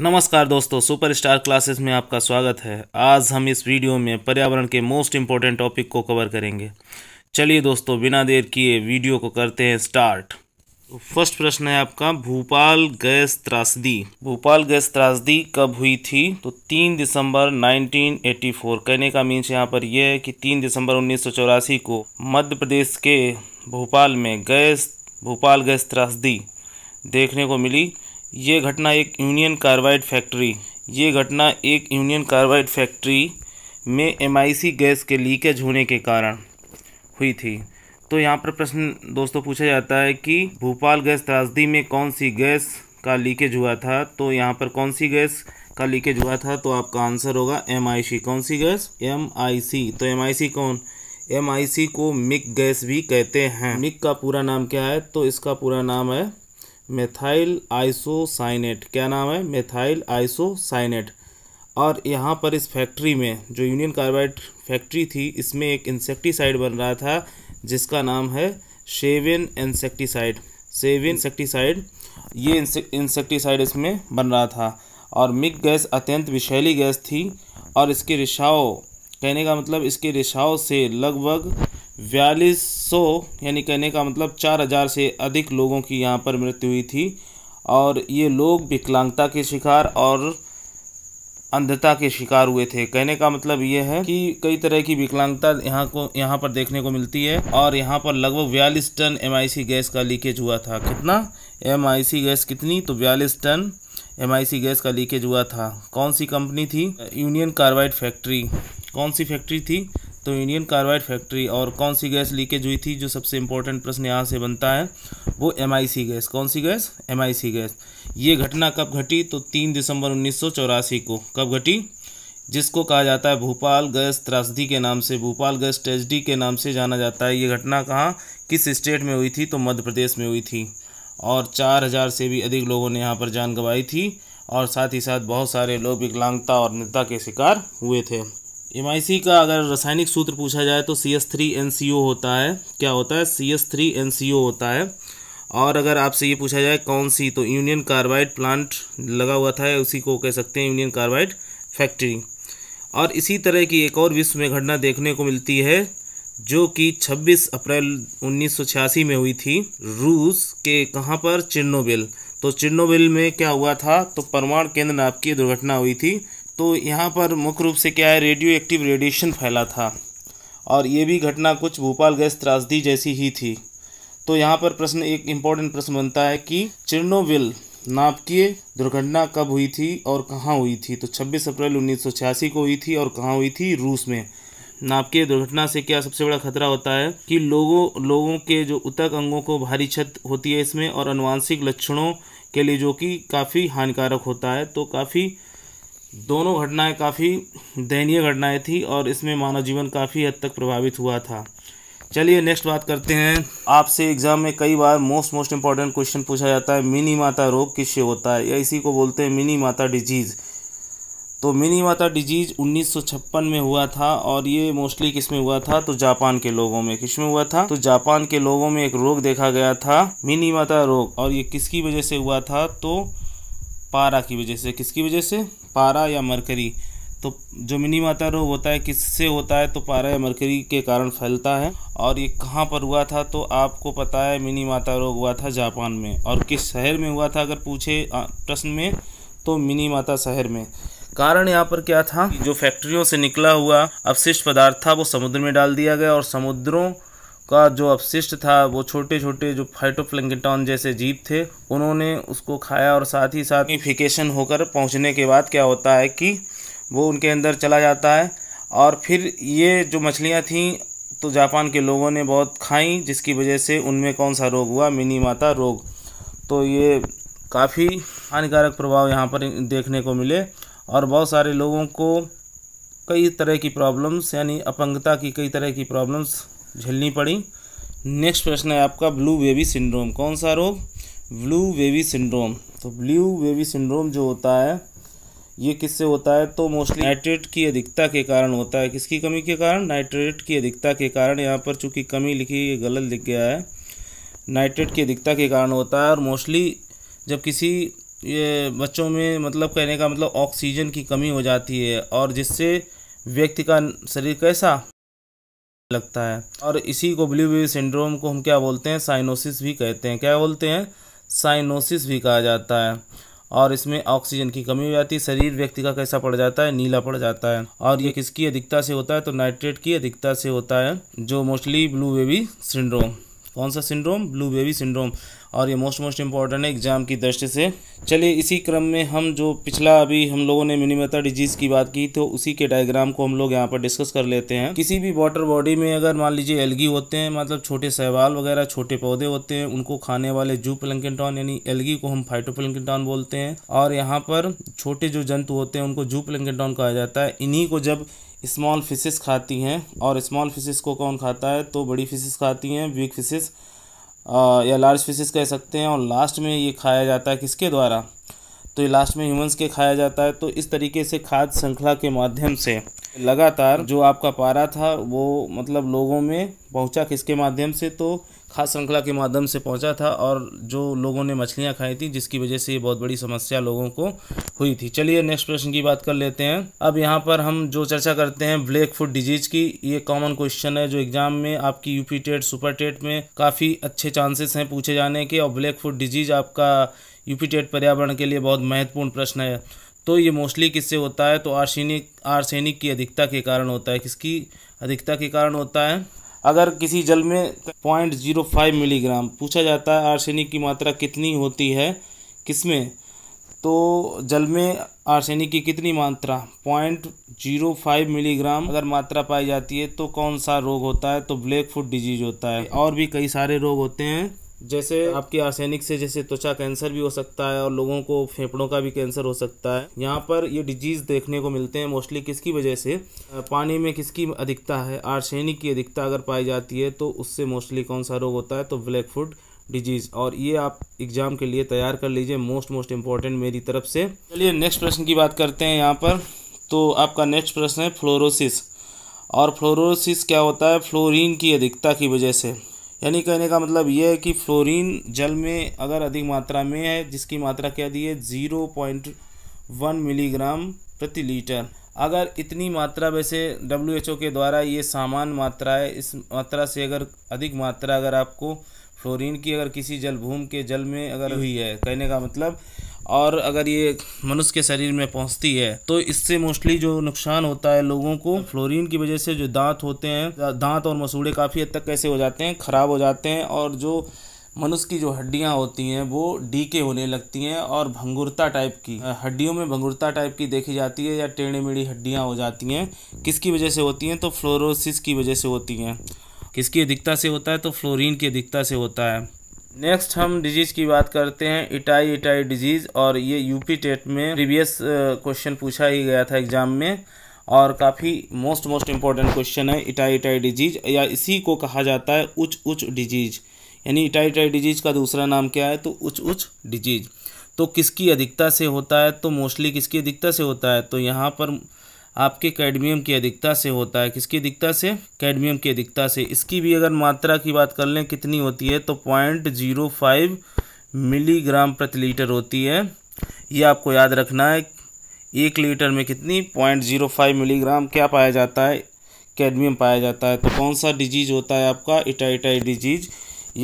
नमस्कार दोस्तों superstar classes में आपका स्वागत है आज हम इस वीडियो में पर्यावरण के मोस्ट इम्पोर्टेंट टॉपिक को कवर करेंगे चलिए दोस्तों बिना देर किए वीडियो को करते हैं स्टार्ट फर्स्ट तो प्रश्न है आपका भोपाल गैस त्रासदी भोपाल गैस त्रासदी कब हुई थी तो तीन दिसंबर 1984 कहने का मीन्स यहाँ पर यह है कि तीन दिसंबर उन्नीस को मध्य प्रदेश के भोपाल में गैस भोपाल गैस त्रासदी देखने को मिली ये घटना एक यूनियन कार्बाइड फैक्ट्री ये घटना एक यूनियन कार्बाइड फैक्ट्री में एम गैस के लीकेज होने के कारण हुई थी तो यहाँ पर प्रश्न दोस्तों पूछा जाता है कि भोपाल गैस त्रासदी में कौन सी गैस का लीकेज हुआ था तो यहाँ पर कौन सी गैस का लीकेज हुआ था तो आपका आंसर होगा एम आई सी कौन सी गैस एम आई सी तो एम आई सी कौन एम आई सी को मिक गैस भी कहते हैं मिक का पूरा नाम क्या है तो इसका पूरा नाम है मेथाइल आइसोसाइनेट क्या नाम है मेथाइल आइसोसाइनेट और यहाँ पर इस फैक्ट्री में जो यूनियन कार्बाइड फैक्ट्री थी इसमें एक इंसेक्टिसाइड बन रहा था जिसका नाम है शेविन इंसेक्टिसाइड सेविन इंसेक्टिसाइड ये इंसेक्टिसाइड इसमें बन रहा था और मिग गैस अत्यंत विषैली गैस थी और इसके रिसाव कहने का मतलब इसके रिसाव से लगभग बयालीस सौ यानी कहने का मतलब चार हज़ार से अधिक लोगों की यहाँ पर मृत्यु हुई थी और ये लोग विकलांगता के शिकार और अंधता के शिकार हुए थे कहने का मतलब ये है कि कई तरह की विकलांगता यहाँ को यहाँ पर देखने को मिलती है और यहाँ पर लगभग बयालीस टन एम गैस का लीकेज हुआ था कितना एम गैस कितनी तो बयालीस टन एम गैस का लीकेज हुआ था कौन सी कंपनी थी यूनियन कार्बाइड फैक्ट्री कौन सी फैक्ट्री थी तो इंडियन कार्बाइड फैक्ट्री और कौन सी गैस लीकेज हुई थी जो सबसे इम्पोर्टेंट प्रश्न यहाँ से बनता है वो एम गैस कौन सी गैस एम गैस ये घटना कब घटी तो तीन दिसंबर उन्नीस को कब घटी जिसको कहा जाता है भोपाल गैस त्रासदी के नाम से भोपाल गैस ट्रेजडी के नाम से जाना जाता है ये घटना कहाँ किस स्टेट में हुई थी तो मध्य प्रदेश में हुई थी और चार हज़ार से भी अधिक लोगों ने यहाँ पर जान गंवाई थी और साथ ही साथ बहुत सारे लोग विकलांगता और निंदा के शिकार हुए थे एम का अगर रासायनिक सूत्र पूछा जाए तो C S three N C O होता है क्या होता है C S three N C O होता है और अगर आपसे ये पूछा जाए कौन सी तो यूनियन कार्बाइड प्लांट लगा हुआ था उसी को कह सकते हैं यूनियन कार्बाइड फैक्ट्री और इसी तरह की एक और विश्व में घटना देखने को मिलती है जो कि 26 अप्रैल उन्नीस में हुई थी रूस के कहाँ पर चिन्नोबिल तो चिन्नोबिल में क्या हुआ था तो परमाणु केंद्र नाप की दुर्घटना हुई थी तो यहाँ पर मुख्य रूप से क्या है रेडियो एक्टिव रेडिएशन फैला था और ये भी घटना कुछ भोपाल गैस त्रासदी जैसी ही थी तो यहाँ पर प्रश्न एक इम्पॉर्टेंट प्रश्न बनता है कि चिरनोविल नापकीय दुर्घटना कब हुई थी और कहाँ हुई थी तो 26 अप्रैल उन्नीस को हुई थी और कहाँ हुई थी रूस में नापकीय दुर्घटना से क्या सबसे बड़ा खतरा होता है कि लोगों लोगों के जो उतक अंगों को भारी छत होती है इसमें और अनुवांशिक लक्षणों के लिए जो कि काफ़ी हानिकारक होता है तो काफ़ी दोनों घटनाएं काफ़ी दयनीय घटनाएं थी और इसमें मानव जीवन काफ़ी हद तक प्रभावित हुआ था चलिए नेक्स्ट बात करते हैं आपसे एग्ज़ाम में कई बार मोस्ट मोस्ट इंपॉर्टेंट क्वेश्चन पूछा जाता है मिनी माता रोग किससे होता है या इसी को बोलते हैं मिनी माता डिजीज़ तो मिनी माता डिजीज़ 1956 में हुआ था और ये मोस्टली किस में हुआ था तो जापान के लोगों में किस में हुआ था तो जापान के लोगों में एक रोग देखा गया था मिनी माता रोग और ये किसकी वजह से हुआ था तो पारा की वजह से किसकी वजह से पारा या मरकरी तो जो मिनी माता रोग होता है किससे होता है तो पारा या मरकरी के कारण फैलता है और ये कहाँ पर हुआ था तो आपको पता है मिनी माता रोग हुआ था जापान में और किस शहर में हुआ था अगर पूछे प्रश्न में तो मिनी माता शहर में कारण यहाँ पर क्या था जो फैक्ट्रियों से निकला हुआ अवशिष्ट पदार्थ था वो समुद्र में डाल दिया गया और समुद्रों का जो अपशिष्ट था वो छोटे छोटे जो फाइटोप्लैंकटॉन जैसे जीव थे उन्होंने उसको खाया और साथ ही साथ इफिकेशन होकर पहुंचने के बाद क्या होता है कि वो उनके अंदर चला जाता है और फिर ये जो मछलियाँ थीं तो जापान के लोगों ने बहुत खाई जिसकी वजह से उनमें कौन सा रोग हुआ मिनी माता रोग तो ये काफ़ी हानिकारक प्रभाव यहाँ पर देखने को मिले और बहुत सारे लोगों को कई तरह की प्रॉब्लम्स यानी अपंगता की कई तरह की प्रॉब्लम्स झेलनी पड़ी नेक्स्ट प्रश्न है आपका ब्लू बेबी सिंड्रोम कौन सा रोग ब्लू बेबी सिंड्रोम तो ब्लू बेबी सिंड्रोम जो होता है ये किससे होता है तो मोस्टली नाइट्रेट की अधिकता के कारण होता है किसकी कमी के कारण नाइट्रेट की अधिकता के कारण यहाँ पर चूंकि कमी लिखी ये गलत लिख गया है नाइट्रेट की अधिकता के कारण होता है और मोस्टली जब किसी ये बच्चों में मतलब कहने का मतलब ऑक्सीजन की कमी हो जाती है और जिससे व्यक्ति का शरीर कैसा लगता है और इसी को ब्लू बेबी सिंड्रोम को हम क्या बोलते हैं साइनोसिस भी कहते हैं क्या बोलते हैं साइनोसिस भी कहा जाता है और इसमें ऑक्सीजन की कमी हो जाती है शरीर व्यक्ति का कैसा पड़ जाता है नीला पड़ जाता है और ये किसकी अधिकता से होता है तो नाइट्रेट की अधिकता से होता है जो मोस्टली ब्लू बेबी सिंड्रोम कौन सा सिंड्रोम ब्लू बेबी सिंड्रोम और ये मोस्ट मोस्ट इम्पॉर्टेंट है एग्ज़ाम की दृष्टि से चलिए इसी क्रम में हम जो पिछला अभी हम लोगों ने मिनीमेता डिजीज़ की बात की तो उसी के डायग्राम को हम लोग यहाँ पर डिस्कस कर लेते हैं किसी भी वाटर बॉडी में अगर मान लीजिए एलगी होते हैं मतलब छोटे सहवाल वगैरह छोटे पौधे होते हैं उनको खाने वाले जू प्लंकिटॉन यानी एलगी को हम फाइटोप्लंकिटॉन बोलते हैं और यहाँ पर छोटे जो जंतु होते हैं उनको जू प्लंकिटॉन कहा जाता है इन्हीं को जब स्मॉल फिशेस खाती हैं और स्मॉल फिशेस को कौन खाता है तो बड़ी फिशेस खाती हैं बिग फिशेस या लार्ज फिशेस कह सकते हैं और लास्ट में ये खाया जाता है किसके द्वारा तो ये लास्ट में ह्यूमंस के खाया जाता है तो इस तरीके से खाद श्रृंखला के माध्यम से लगातार जो आपका पारा था वो मतलब लोगों में पहुंचा किसके माध्यम से तो खास श्रृंखला के माध्यम से पहुंचा था और जो लोगों ने मछलियां खाई थी जिसकी वजह से ये बहुत बड़ी समस्या लोगों को हुई थी चलिए नेक्स्ट प्रश्न की बात कर लेते हैं अब यहाँ पर हम जो चर्चा करते हैं ब्लैक फूड डिजीज की ये कॉमन क्वेश्चन है जो एग्जाम में आपकी यूपी टेट सुपर टेट में काफ़ी अच्छे चांसेस हैं पूछे जाने के और ब्लैक फूड डिजीज आपका यूपी टेट पर्यावरण के लिए बहुत महत्वपूर्ण प्रश्न है तो ये मोस्टली किससे होता है तो आर्सेनिक आर्सेनिक की अधिकता के कारण होता है किसकी अधिकता के कारण होता है अगर किसी जल में पॉइंट जीरो फाइव मिलीग्राम पूछा जाता है आर्सेनिक की मात्रा कितनी होती है किसमें तो जल में आर्सेनिक की कितनी मात्रा पॉइंट जीरो फाइव मिलीग्राम अगर मात्रा पाई जाती है तो कौन सा रोग होता है तो ब्लैक फूड डिजीज होता है और भी कई सारे रोग होते हैं जैसे आपकी आर्सेनिक से जैसे त्वचा कैंसर भी हो सकता है और लोगों को फेफड़ों का भी कैंसर हो सकता है यहाँ पर ये डिजीज़ देखने को मिलते हैं मोस्टली किसकी वजह से पानी में किसकी अधिकता है आर्सेनिक की अधिकता अगर पाई जाती है तो उससे मोस्टली कौन सा रोग होता है तो ब्लैक फूड डिजीज़ और ये आप एग्ज़ाम के लिए तैयार कर लीजिए मोस्ट मोस्ट इम्पॉर्टेंट मेरी तरफ से चलिए नेक्स्ट प्रश्न की बात करते हैं यहाँ पर तो आपका नेक्स्ट प्रश्न है फ्लोरोसिस और फ्लोरोसिस क्या होता है फ्लोरीन की अधिकता की वजह से यानी कहने का मतलब यह है कि फ्लोरीन जल में अगर अधिक मात्रा में है जिसकी मात्रा क्या दी है ज़ीरो पॉइंट वन मिलीग्राम प्रति लीटर अगर इतनी मात्रा वैसे डब्ल्यू एच ओ के द्वारा ये सामान्य मात्रा है इस मात्रा से अगर अधिक मात्रा अगर आपको फ्लोरीन की अगर किसी जलभूम के जल में अगर हुई है कहने का मतलब और अगर ये मनुष्य के शरीर में पहुंचती है तो इससे मोस्टली जो नुकसान होता है लोगों को फ्लोरीन की वजह से जो दांत होते हैं दांत और मसूड़े काफ़ी हद तक कैसे हो जाते हैं ख़राब हो जाते हैं और जो मनुष्य की जो हड्डियां होती हैं वो डीके होने लगती हैं और भंगुरता टाइप की हड्डियों में भंगुरता टाइप की देखी जाती है या टेढ़े मेढ़ी हड्डियाँ हो जाती हैं किसकी वजह से होती हैं तो फ्लोरोसिस की वजह से होती हैं किसकी अधिकता से होता है तो फ्लोरीन की अधिकता से होता है नेक्स्ट हम डिजीज़ की बात करते हैं इटाई इटाई डिजीज़ और ये यूपी टेट में प्रीवियस क्वेश्चन पूछा ही गया था एग्ज़ाम में और काफ़ी मोस्ट मोस्ट इम्पॉर्टेंट क्वेश्चन है इटाई इटाई डिजीज़ या इसी को कहा जाता है उच उच डिजीज़ यानी इटाई इटाई डिजीज़ का दूसरा नाम क्या है तो उच उच डिजीज़ तो किसकी अधिकता से होता है तो मोस्टली किसकी अधिकता से होता है तो यहाँ पर आपके कैडमियम की अधिकता से होता है किसकी अधिकता से कैडमियम की अधिकता से इसकी भी अगर मात्रा की बात कर लें कितनी होती है तो पॉइंट जीरो फाइव मिलीग्राम प्रति लीटर होती है ये आपको याद रखना है एक लीटर में कितनी पॉइंट जीरो फाइव मिलीग्राम क्या पाया जाता है कैडमियम पाया जाता है तो कौन सा डिजीज होता है आपका इटाइटाई डिजीज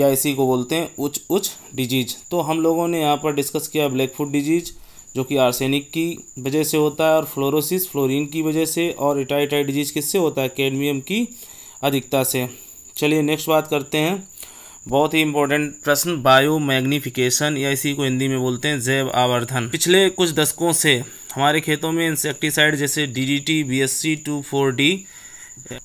या इसी को बोलते हैं उच उच डिजीज तो हम लोगों ने यहाँ पर डिस्कस किया ब्लैक फूड डिजीज़ जो कि आर्सेनिक की वजह से होता है और फ्लोरोसिस फ्लोरीन की वजह से और इटाइटाइट डिजीज़ किससे होता है कैडमियम की अधिकता से चलिए नेक्स्ट बात करते हैं बहुत ही इंपॉर्टेंट प्रश्न बायो मैग्निफिकेशन या इसी को हिंदी में बोलते हैं जैव आवर्धन पिछले कुछ दशकों से हमारे खेतों में इंसेक्टिसाइड जैसे D D T B S C two four D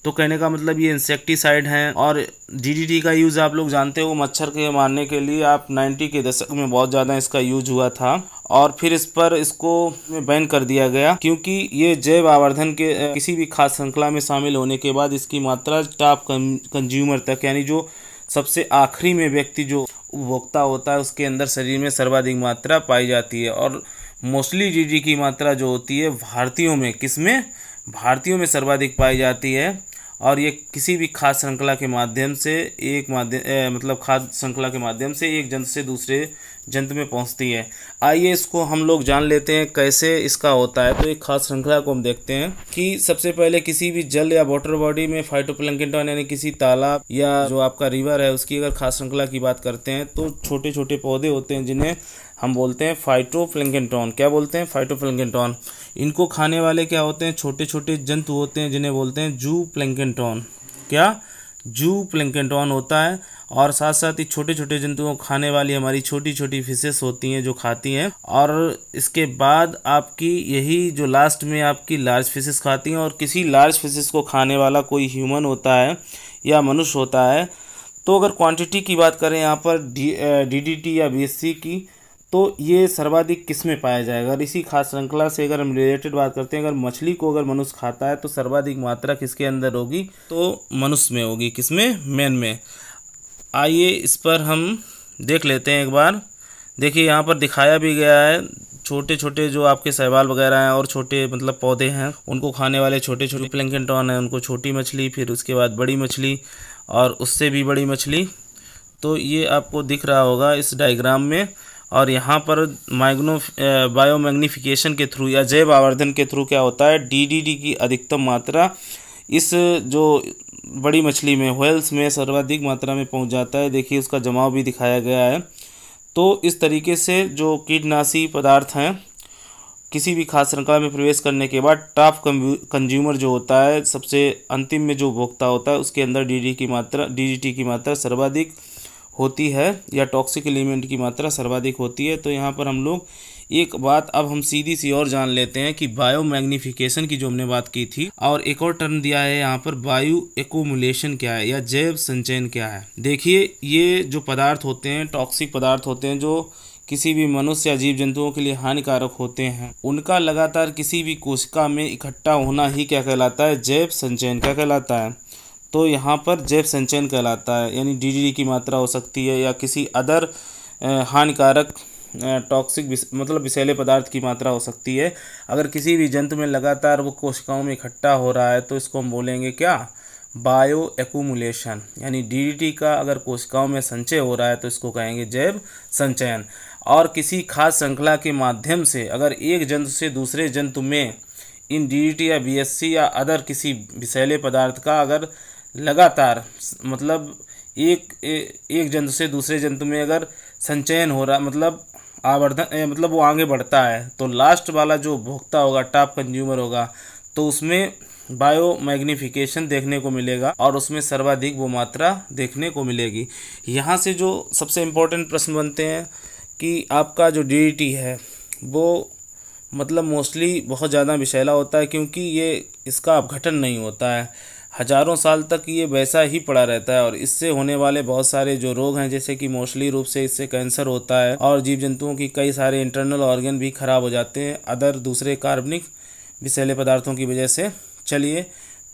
तो कहने का मतलब ये इंसेक्टिसाइड हैं और डीडीटी का यूज़ आप लोग जानते हो मच्छर के मारने के लिए आप 90 के दशक में बहुत ज़्यादा इसका यूज हुआ था और फिर इस पर इसको बैन कर दिया गया क्योंकि ये जैव आवर्धन के किसी भी खास श्रृंखला में शामिल होने के बाद इसकी मात्रा टॉप कंज्यूमर तक यानी जो सबसे आखिरी में व्यक्ति जो उपभोक्ता होता है उसके अंदर शरीर में सर्वाधिक मात्रा पाई जाती है और मोस्टली डी की मात्रा जो होती है भारतीयों में किस में भारतीयों में सर्वाधिक पाई जाती है और ये किसी भी खाद्य श्रृंखला के माध्यम से एक माध्यम मतलब खाद्य श्रृंखला के माध्यम से एक जंत से दूसरे जंत में पहुंचती है आइए इसको हम लोग जान लेते हैं कैसे इसका होता है तो एक खाद्य श्रृंखला को हम देखते हैं कि सबसे पहले किसी भी जल या वाटर बॉडी में फाइटोप्लैंकटॉन यानी किसी तालाब या जो आपका रिवर है उसकी अगर खाद्य श्रृंखला की बात करते हैं तो छोटे छोटे पौधे होते हैं जिन्हें हम बोलते हैं फाइटोप्लैंकटॉन क्या बोलते हैं फाइटोप्लैंकटॉन इनको खाने वाले क्या होते हैं छोटे छोटे जंतु होते हैं जिन्हें बोलते हैं जू प्लैंकेटॉन क्या जू प्लैंकेटॉन होता है और साथ साथ ही छोटे छोटे जंतुओं को खाने वाली हमारी छोटी छोटी फिशेस होती हैं जो खाती हैं और इसके बाद आपकी यही जो लास्ट में आपकी लार्ज फिशेस खाती हैं और किसी लार्ज फिशेस को खाने वाला कोई ह्यूमन होता है या मनुष्य होता है तो अगर क्वांटिटी की बात करें यहाँ पर डी डी टी या बी की तो ये सर्वाधिक किस में पाया जाएगा अगर इसी खास श्रृंखला से अगर हम रिलेटेड बात करते हैं अगर मछली को अगर मनुष्य खाता है तो सर्वाधिक मात्रा किसके अंदर होगी तो मनुष्य में होगी किस में मैन में आइए इस पर हम देख लेते हैं एक बार देखिए यहाँ पर दिखाया भी गया है छोटे छोटे जो आपके सहवाल वगैरह हैं और छोटे मतलब पौधे हैं उनको खाने वाले छोटे छोटे प्लैंकटॉन हैं उनको छोटी मछली फिर उसके बाद बड़ी मछली और उससे भी बड़ी मछली तो ये आपको दिख रहा होगा इस डायग्राम में और यहाँ पर माइग्नो बायोमैग्निफिकेशन के थ्रू या जैव आवर्धन के थ्रू क्या होता है डीडीडी की अधिकतम मात्रा इस जो बड़ी मछली में होल्स में सर्वाधिक मात्रा में पहुँच जाता है देखिए उसका जमाव भी दिखाया गया है तो इस तरीके से जो कीटनाशी पदार्थ हैं किसी भी खास श्रृंखला में प्रवेश करने के बाद टॉप कंज्यूमर जो होता है सबसे अंतिम में जो उपभोक्ता होता है उसके अंदर डीडी की मात्रा डीडीटी की मात्रा सर्वाधिक होती है या टॉक्सिक एलिमेंट की मात्रा सर्वाधिक होती है तो यहाँ पर हम लोग एक बात अब हम सीधी सी और जान लेते हैं कि बायो मैग्निफिकेशन की जो हमने बात की थी और एक और टर्म दिया है यहाँ पर बायो एकोमुलेशन क्या है या जैव संचयन क्या है देखिए ये जो पदार्थ होते हैं टॉक्सिक पदार्थ होते हैं जो किसी भी मनुष्य या जीव जंतुओं के लिए हानिकारक होते हैं उनका लगातार किसी भी कोशिका में इकट्ठा होना ही क्या कहलाता है जैव संचयन क्या कहलाता है तो यहाँ पर जैव संचयन कहलाता है यानी डी की मात्रा हो सकती है या किसी अदर हानिकारक टॉक्सिक मतलब विषैले पदार्थ की मात्रा हो सकती है अगर किसी भी जंतु में लगातार वो कोशिकाओं में इकट्ठा हो रहा है तो इसको हम बोलेंगे क्या बायो एकूमुलेशन यानी डीडीटी का अगर कोशिकाओं में संचय हो रहा है तो इसको कहेंगे जैव संचयन और किसी खास श्रृंखला के माध्यम से अगर एक जंतु से दूसरे जंतु में इन डीडीटी या बीएससी या अदर किसी विषैले पदार्थ का अगर लगातार मतलब एक ए, एक जंतु से दूसरे जंतु में अगर संचयन हो रहा मतलब आवर्धन मतलब वो आगे बढ़ता है तो लास्ट वाला जो उपभोक्ता होगा टॉप कंज्यूमर होगा तो उसमें बायो मैग्निफिकेशन देखने को मिलेगा और उसमें सर्वाधिक वो मात्रा देखने को मिलेगी यहाँ से जो सबसे इम्पोर्टेंट प्रश्न बनते हैं कि आपका जो डी है वो मतलब मोस्टली बहुत ज़्यादा विषैला होता है क्योंकि ये इसका अपघटन नहीं होता है हज़ारों साल तक ये वैसा ही पड़ा रहता है और इससे होने वाले बहुत सारे जो रोग हैं जैसे कि मोस्टली रूप से इससे कैंसर होता है और जीव जंतुओं की कई सारे इंटरनल ऑर्गन भी खराब हो जाते हैं अदर दूसरे कार्बनिक विषैले पदार्थों की वजह से चलिए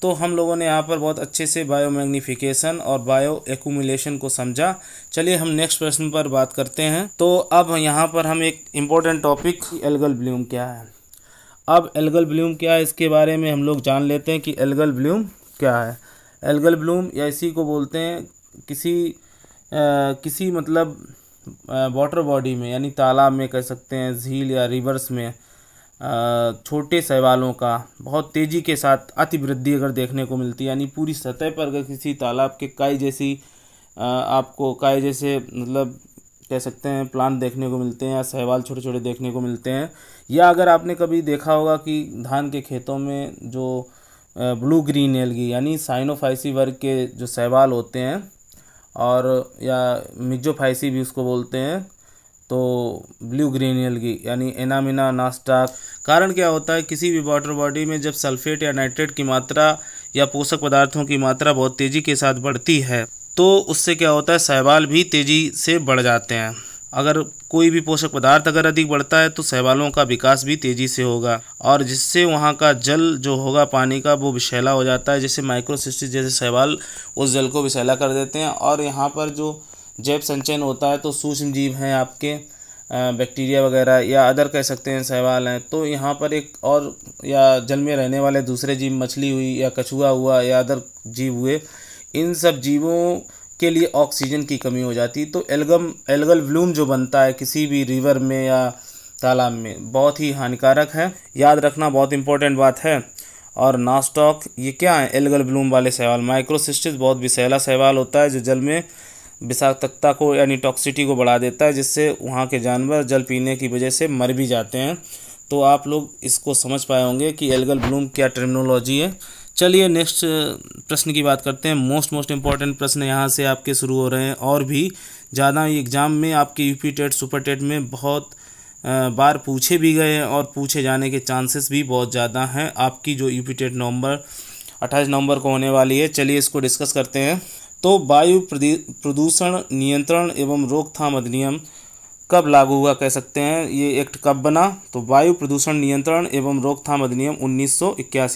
तो हम लोगों ने यहाँ पर बहुत अच्छे से बायो मैग्निफिकेशन और बायो एकुमुलेशन को समझा चलिए हम नेक्स्ट प्रश्न पर बात करते हैं तो अब यहाँ पर हम एक इम्पोर्टेंट टॉपिक एल्गल ब्लूम क्या है अब एल्गल ब्लूम क्या है इसके बारे में हम लोग जान लेते हैं कि एल्गल ब्लूम क्या है एल्गल ब्लूम या इसी को बोलते हैं किसी आ, किसी मतलब वाटर बॉडी में यानी तालाब में कह सकते हैं झील या रिवर्स में आ, छोटे शैवालों का बहुत तेज़ी के साथ अतिवृद्धि अगर देखने को मिलती है यानी पूरी सतह पर अगर किसी तालाब के काई जैसी आ, आपको काई जैसे मतलब कह सकते हैं प्लांट देखने को मिलते हैं या सहवाल छोटे छोटे देखने को मिलते हैं या अगर आपने कभी देखा होगा कि धान के खेतों में जो ब्लू ग्रीन एलगी यानी साइनोफाइसी वर्ग के जो सवाल होते हैं और या मिजोफाइसी भी उसको बोलते हैं तो ब्लू ग्रीन एलगी यानी एनामिना नास्टाक कारण क्या होता है किसी भी वाटर बॉडी में जब सल्फेट या नाइट्रेट की मात्रा या पोषक पदार्थों की मात्रा बहुत तेज़ी के साथ बढ़ती है तो उससे क्या होता है सहवाल भी तेज़ी से बढ़ जाते हैं अगर कोई भी पोषक पदार्थ अगर अधिक बढ़ता है तो शैवालों का विकास भी तेज़ी से होगा और जिससे वहाँ का जल जो होगा पानी का वो विशैला हो जाता है जैसे माइक्रोसिस्टिस जैसे शैवाल उस जल को विशैला कर देते हैं और यहाँ पर जो जैव संचयन होता है तो सूक्ष्म जीव हैं आपके बैक्टीरिया वगैरह या अदर कह सकते हैं सहवाल हैं तो यहाँ पर एक और या जल में रहने वाले दूसरे जीव मछली हुई या कछुआ हुआ या अदर जीव हुए इन सब जीवों के लिए ऑक्सीजन की कमी हो जाती है तो एल्गम एल्गल ब्लूम जो बनता है किसी भी रिवर में या तालाब में बहुत ही हानिकारक है याद रखना बहुत इंपॉर्टेंट बात है और नास्टॉक ये क्या है एल्गल ब्लूम वाले सवाल माइक्रोसिस्टिस बहुत विसैला सवाल होता है जो जल में विषाक्तता को यानी टॉक्सिटी को बढ़ा देता है जिससे वहाँ के जानवर जल पीने की वजह से मर भी जाते हैं तो आप लोग इसको समझ पाए होंगे कि एल्गल ब्लूम क्या टर्मिनोलॉजी है चलिए नेक्स्ट प्रश्न की बात करते हैं मोस्ट मोस्ट इंपॉर्टेंट प्रश्न यहाँ से आपके शुरू हो रहे हैं और भी ज़्यादा एग्ज़ाम में आपके यूपी टेट सुपर टेट में बहुत बार पूछे भी गए हैं और पूछे जाने के चांसेस भी बहुत ज़्यादा हैं आपकी जो यूपी टेट नवंबर अट्ठाईस नवंबर को होने वाली है चलिए इसको डिस्कस करते हैं तो वायु प्रदूषण नियंत्रण एवं रोकथाम अधिनियम कब लागू हुआ कह सकते हैं ये एक्ट कब बना तो वायु प्रदूषण नियंत्रण एवं रोकथाम अधिनियम उन्नीस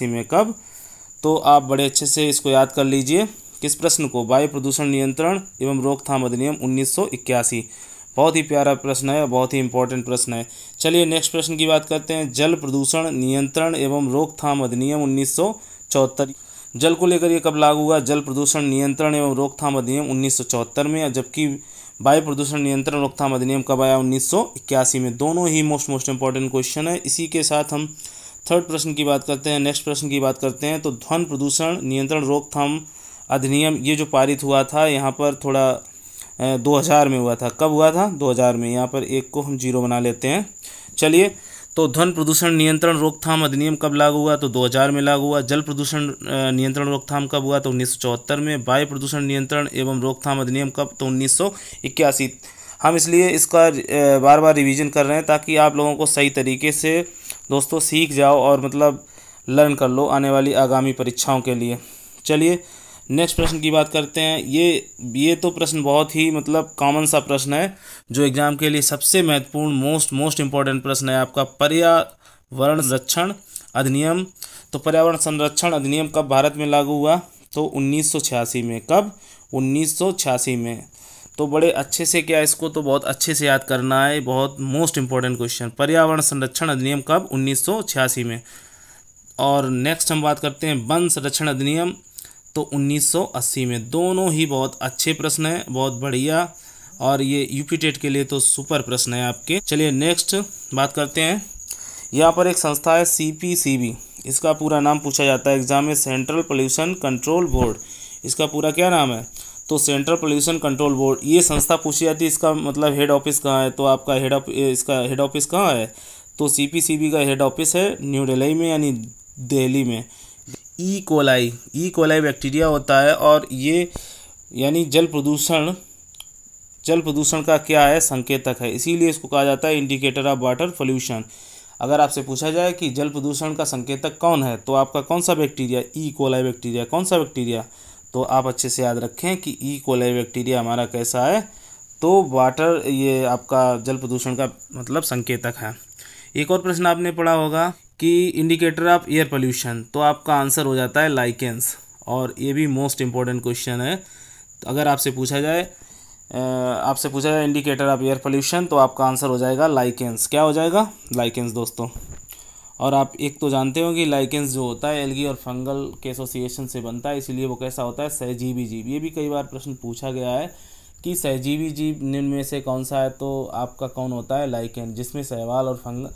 में कब तो आप बड़े अच्छे से इसको याद कर लीजिए किस प्रश्न को वायु प्रदूषण नियंत्रण एवं रोकथाम अधिनियम उन्नीस बहुत ही प्यारा प्रश्न है बहुत ही इंपॉर्टेंट प्रश्न है चलिए नेक्स्ट प्रश्न की बात करते हैं जल प्रदूषण नियंत्रण एवं रोकथाम अधिनियम उन्नीस जल को लेकर ये कब लागू हुआ जल प्रदूषण नियंत्रण एवं रोकथाम अधिनियम उन्नीस में जबकि वायु प्रदूषण नियंत्रण रोकथाम अधिनियम कब आया उन्नीस में दोनों ही मोस्ट मोस्ट इंपॉर्टेंट क्वेश्चन है इसी के साथ हम थर्ड प्रश्न की बात करते हैं नेक्स्ट प्रश्न की बात करते हैं तो ध्वन प्रदूषण नियंत्रण रोकथाम अधिनियम ये जो पारित हुआ था यहाँ पर थोड़ा दो हज़ार में हुआ था कब हुआ था दो हज़ार में यहाँ पर एक को हम जीरो बना लेते हैं चलिए तो ध्वन प्रदूषण नियंत्रण रोकथाम अधिनियम कब लागू हुआ तो 2000 में लागू हुआ जल प्रदूषण नियंत्रण रोकथाम कब हुआ तो चौहत्तर में वायु प्रदूषण नियंत्रण एवं रोकथाम अधिनियम कब तो इक्यासी हम इसलिए इसका बार बार रिविजन कर रहे हैं ताकि आप लोगों को सही तरीके से दोस्तों सीख जाओ और मतलब लर्न कर लो आने वाली आगामी परीक्षाओं के लिए चलिए नेक्स्ट प्रश्न की बात करते हैं ये ये तो प्रश्न बहुत ही मतलब कॉमन सा प्रश्न है जो एग्ज़ाम के लिए सबसे महत्वपूर्ण मोस्ट मोस्ट इम्पॉर्टेंट प्रश्न है आपका पर्यावरण संरक्षण अधिनियम तो पर्यावरण संरक्षण अधिनियम कब भारत में लागू हुआ तो 1986 में कब 1986 में तो बड़े अच्छे से क्या इसको तो बहुत अच्छे से याद करना है बहुत मोस्ट इंपॉर्टेंट क्वेश्चन पर्यावरण संरक्षण अधिनियम कब उन्नीस में और नेक्स्ट हम बात करते हैं वन संरक्षण अधिनियम तो 1980 में दोनों ही बहुत अच्छे प्रश्न हैं बहुत बढ़िया और ये यूपी टेट के लिए तो सुपर प्रश्न है आपके चलिए नेक्स्ट बात करते हैं यहाँ पर एक संस्था है सी पी सी बी इसका पूरा नाम पूछा जाता है एग्ज़ाम में सेंट्रल पोल्यूशन कंट्रोल बोर्ड इसका पूरा क्या नाम है तो सेंट्रल पोल्यूशन कंट्रोल बोर्ड ये संस्था पूछी जाती है इसका मतलब हेड ऑफिस कहाँ है तो आपका हेड ऑफ इसका हेड ऑफिस कहाँ है तो सी का हेड ऑफिस है न्यू दिल्ली में यानी दिल्ली में E coli E coli bacteria होता है और ये यानी जल प्रदूषण जल प्रदूषण का क्या है संकेतक है इसीलिए इसको कहा जाता है इंडिकेटर ऑफ वाटर पोल्यूशन अगर आपसे पूछा जाए कि जल प्रदूषण का संकेतक कौन है तो आपका कौन सा बैक्टीरिया ई कोलाई बैक्टीरिया कौन सा बैक्टीरिया तो आप अच्छे से याद रखें कि ई कोलाई बैक्टीरिया हमारा कैसा है तो वाटर ये आपका जल प्रदूषण का मतलब संकेतक है एक और प्रश्न आपने पढ़ा होगा कि इंडिकेटर ऑफ एयर पोल्यूशन तो आपका आंसर हो जाता है लाइकेंस और ये भी मोस्ट इम्पॉर्टेंट क्वेश्चन है तो अगर आपसे पूछा जाए आपसे पूछा जाए इंडिकेटर ऑफ एयर पोल्यूशन तो आपका आंसर हो जाएगा लाइकेंस क्या हो जाएगा लाइकेंस दोस्तों और आप एक तो जानते हो कि लाइकेंस जो होता है एलगी और फंगल के एसोसिएशन से बनता है इसलिए वो कैसा होता है सहजीवी जीव ये भी कई बार प्रश्न पूछा गया है कि सहजीवी जीव निम्न में से कौन सा है तो आपका कौन होता है लाइकेन जिसमें सहवाल और फंग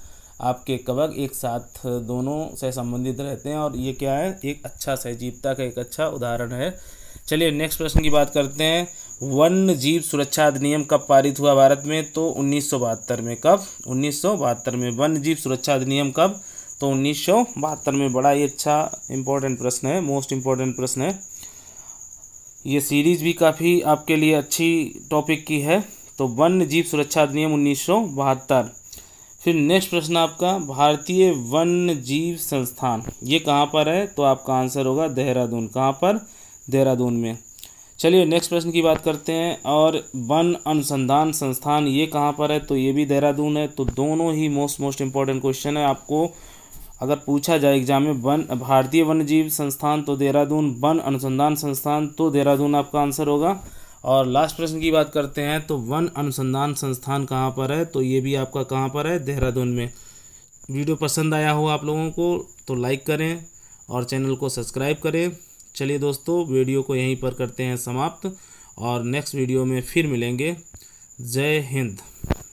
आपके कवक एक साथ दोनों से संबंधित रहते हैं और ये क्या है एक अच्छा सहजीवता का एक अच्छा उदाहरण है चलिए नेक्स्ट प्रश्न की बात करते हैं वन्य जीव सुरक्षा अधिनियम कब पारित हुआ भारत में तो उन्नीस में कब उन्नीस में वन्य जीव सुरक्षा अधिनियम कब तो उन्नीस में बड़ा ही अच्छा इम्पोर्टेंट प्रश्न है मोस्ट इम्पोर्टेंट प्रश्न है ये सीरीज़ भी काफ़ी आपके लिए अच्छी टॉपिक की है तो वन्य जीव सुरक्षा अधिनियम उन्नीस फिर नेक्स्ट प्रश्न आपका भारतीय वन्य जीव संस्थान ये कहाँ पर है तो आपका आंसर होगा देहरादून कहाँ पर देहरादून में चलिए नेक्स्ट प्रश्न की बात करते हैं और वन अनुसंधान संस्थान ये कहाँ पर है तो ये भी देहरादून है तो दोनों ही मोस्ट मोस्ट इम्पॉर्टेंट क्वेश्चन है आपको अगर पूछा जाए एग्जाम में वन भारतीय वन्य जीव संस्थान तो देहरादून वन अनुसंधान संस्थान तो देहरादून आपका आंसर होगा और लास्ट प्रश्न की बात करते हैं तो वन अनुसंधान संस्थान कहाँ पर है तो ये भी आपका कहाँ पर है देहरादून में वीडियो पसंद आया हो आप लोगों को तो लाइक करें और चैनल को सब्सक्राइब करें चलिए दोस्तों वीडियो को यहीं पर करते हैं समाप्त और नेक्स्ट वीडियो में फिर मिलेंगे जय हिंद